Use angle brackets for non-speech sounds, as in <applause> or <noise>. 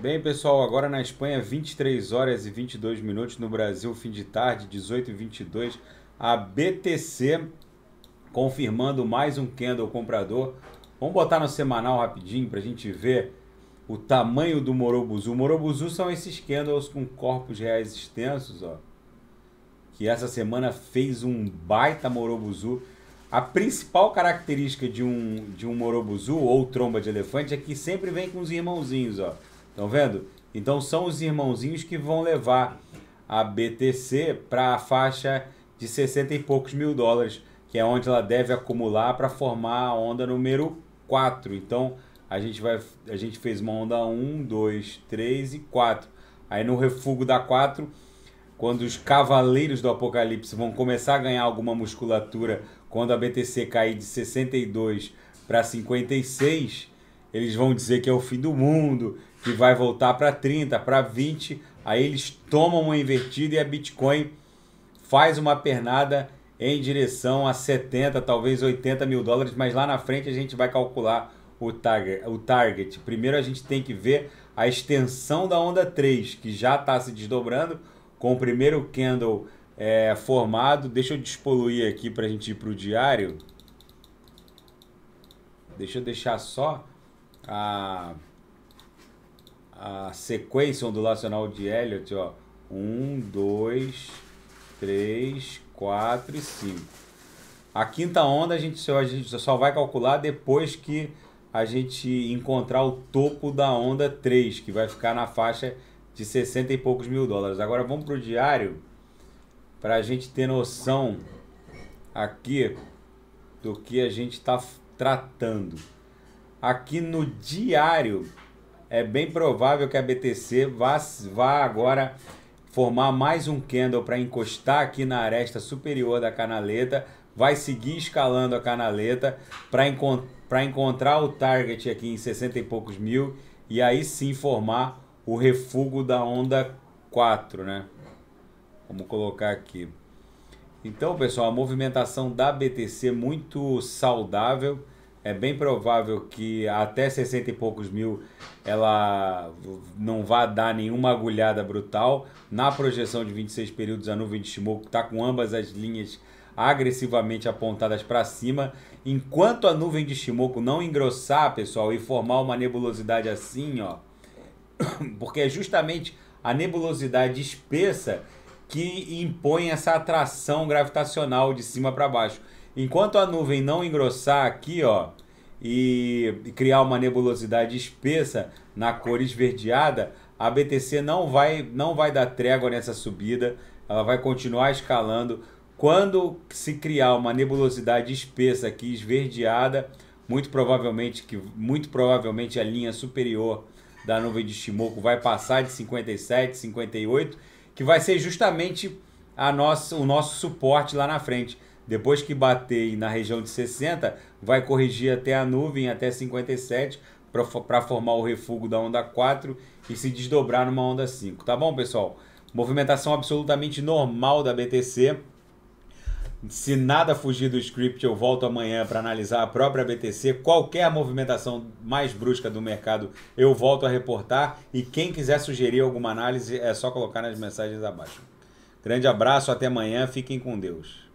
Bem, pessoal, agora na Espanha, 23 horas e 22 minutos. No Brasil, fim de tarde, 18 e 22. A BTC confirmando mais um candle comprador. Vamos botar no semanal rapidinho para a gente ver o tamanho do morobuzu. O morobuzu são esses candles com corpos reais extensos, ó. Que essa semana fez um baita morobuzu. A principal característica de um, de um morobuzu ou tromba de elefante é que sempre vem com os irmãozinhos, ó Estão vendo? Então são os irmãozinhos que vão levar a BTC para a faixa de 60 e poucos mil dólares, que é onde ela deve acumular para formar a onda número 4. Então a gente, vai, a gente fez uma onda 1, 2, 3 e 4. Aí no refugo da 4, quando os cavaleiros do apocalipse vão começar a ganhar alguma musculatura, quando a BTC cair de 62 para 56, eles vão dizer que é o fim do mundo, que vai voltar para 30, para 20, aí eles tomam uma invertida e a Bitcoin faz uma pernada em direção a 70, talvez 80 mil dólares, mas lá na frente a gente vai calcular o, target, o target. Primeiro a gente tem que ver a extensão da onda 3, que já está se desdobrando, com o primeiro candle é, formado. Deixa eu despoluir aqui para a gente ir para o diário. Deixa eu deixar só a. Ah a, sequência ondulacional de Elliot, ó, 1, 2, 3, 4 e 5. A quinta onda a gente, só, a gente só vai calcular depois que a gente encontrar o topo da onda 3, que vai ficar na faixa de 60 e poucos mil dólares. Agora vamos para o diário, para a gente ter noção aqui do que a gente está tratando. Aqui no diário é bem provável que a BTC vá, vá agora formar mais um candle para encostar aqui na aresta superior da canaleta, vai seguir escalando a canaleta para encont encontrar o target aqui em 60 e poucos mil e aí sim formar o refúgio da onda 4, né? Vamos colocar aqui. Então, pessoal, a movimentação da BTC é muito saudável é bem provável que até 60 e poucos mil ela não vá dar nenhuma agulhada brutal. Na projeção de 26 períodos, a nuvem de Shimoku está com ambas as linhas agressivamente apontadas para cima. Enquanto a nuvem de Shimoku não engrossar, pessoal, e formar uma nebulosidade assim, ó, <coughs> porque é justamente a nebulosidade espessa que impõe essa atração gravitacional de cima para baixo. Enquanto a nuvem não engrossar aqui, ó, e, criar uma nebulosidade espessa na cor esverdeada, a BTC não vai, não vai dar trégua nessa subida, ela vai continuar escalando. Quando se criar uma nebulosidade espessa aqui esverdeada, muito provavelmente que muito provavelmente a linha superior da nuvem de Shimoku vai passar de 57, 58, que vai ser justamente a nossa, o nosso suporte lá na frente. Depois que bater na região de 60, vai corrigir até a nuvem, até 57, para formar o refúgio da onda 4 e se desdobrar numa onda 5. Tá bom, pessoal? Movimentação absolutamente normal da BTC. Se nada fugir do script, eu volto amanhã para analisar a própria BTC. Qualquer movimentação mais brusca do mercado, eu volto a reportar. E quem quiser sugerir alguma análise, é só colocar nas mensagens abaixo. Grande abraço, até amanhã. Fiquem com Deus.